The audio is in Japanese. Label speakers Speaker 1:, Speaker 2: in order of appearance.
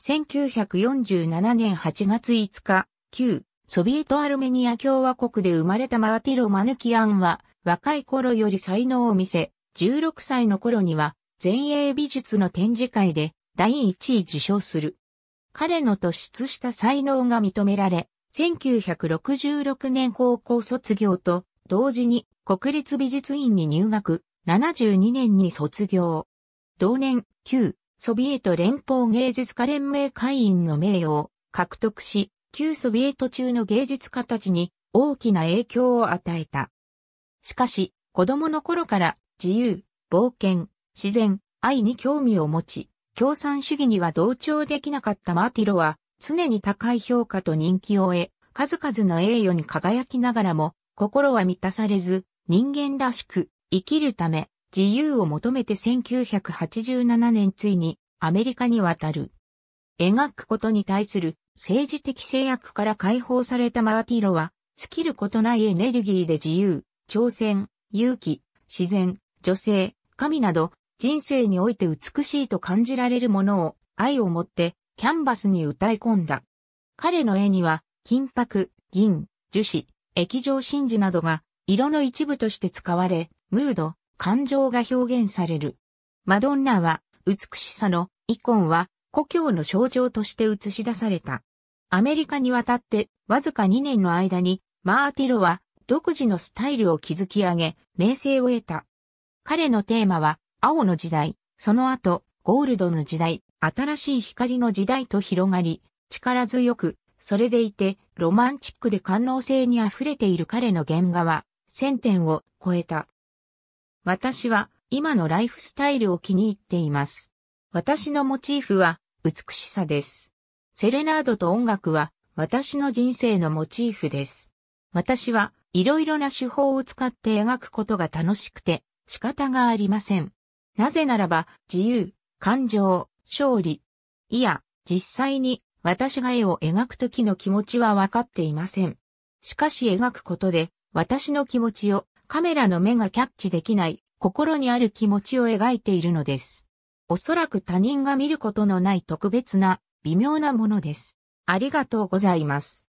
Speaker 1: 1947年8月5日、旧ソビエトアルメニア共和国で生まれたマーティロ・マヌキアンは、若い頃より才能を見せ、16歳の頃には、前衛美術の展示会で第1位受賞する。彼の突出した才能が認められ、1966年高校卒業と同時に国立美術院に入学、72年に卒業。同年、旧ソビエト連邦芸術家連盟会員の名誉を獲得し、旧ソビエト中の芸術家たちに大きな影響を与えた。しかし、子供の頃から自由、冒険、自然、愛に興味を持ち、共産主義には同調できなかったマーティロは、常に高い評価と人気を得、数々の栄誉に輝きながらも、心は満たされず、人間らしく生きるため、自由を求めて1987年ついにアメリカに渡る。描くことに対する政治的制約から解放されたマーティロは、尽きることないエネルギーで自由、挑戦、勇気、自然、女性、神など、人生において美しいと感じられるものを愛を持ってキャンバスに歌い込んだ。彼の絵には、金箔、銀、樹脂、液状真珠などが色の一部として使われ、ムード、感情が表現される。マドンナは、美しさの、イコンは、故郷の象徴として映し出された。アメリカに渡って、わずか2年の間に、マーティロは、独自のスタイルを築き上げ、名声を得た。彼のテーマは、青の時代、その後、ゴールドの時代、新しい光の時代と広がり、力強く、それでいて、ロマンチックで感能性に溢れている彼の原画は、1000点を超えた。私は今のライフスタイルを気に入っています。私のモチーフは美しさです。セレナードと音楽は私の人生のモチーフです。私はいろいろな手法を使って描くことが楽しくて仕方がありません。なぜならば自由、感情、勝利。いや、実際に私が絵を描くときの気持ちはわかっていません。しかし描くことで私の気持ちをカメラの目がキャッチできない心にある気持ちを描いているのです。おそらく他人が見ることのない特別な微妙なものです。ありがとうございます。